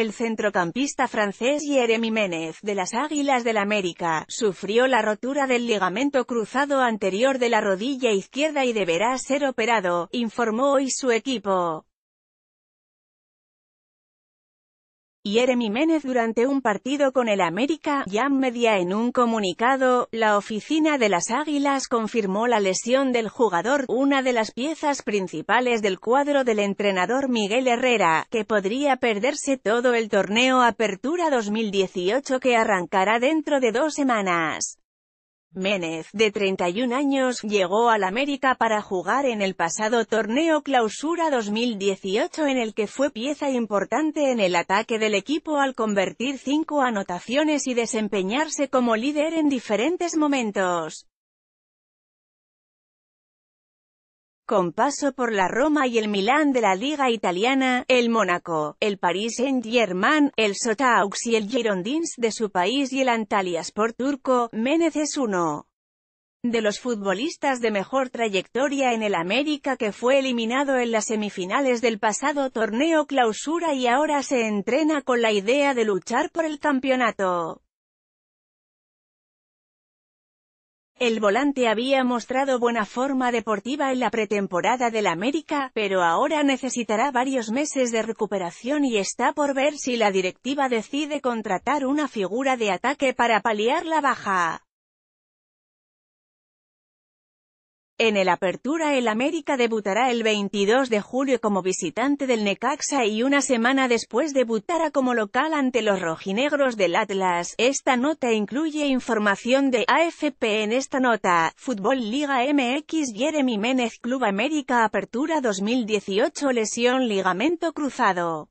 El centrocampista francés Jeremy Ménez, de las Águilas del América, sufrió la rotura del ligamento cruzado anterior de la rodilla izquierda y deberá ser operado, informó hoy su equipo. Jeremy Ménez durante un partido con el América, Jam Media en un comunicado, la oficina de las Águilas confirmó la lesión del jugador, una de las piezas principales del cuadro del entrenador Miguel Herrera, que podría perderse todo el torneo Apertura 2018 que arrancará dentro de dos semanas. Menez, de 31 años, llegó al América para jugar en el pasado torneo Clausura 2018 en el que fue pieza importante en el ataque del equipo al convertir cinco anotaciones y desempeñarse como líder en diferentes momentos. con paso por la Roma y el Milán de la Liga Italiana, el Mónaco, el Paris Saint-Germain, el Sotaux y el Girondins de su país y el Antalyaspor turco, Menez es uno de los futbolistas de mejor trayectoria en el América que fue eliminado en las semifinales del pasado torneo clausura y ahora se entrena con la idea de luchar por el campeonato. El volante había mostrado buena forma deportiva en la pretemporada del América, pero ahora necesitará varios meses de recuperación y está por ver si la directiva decide contratar una figura de ataque para paliar la baja. En el Apertura el América debutará el 22 de julio como visitante del Necaxa y una semana después debutará como local ante los rojinegros del Atlas. Esta nota incluye información de AFP en esta nota, Fútbol Liga MX Jeremy Menez Club América Apertura 2018 Lesión Ligamento Cruzado.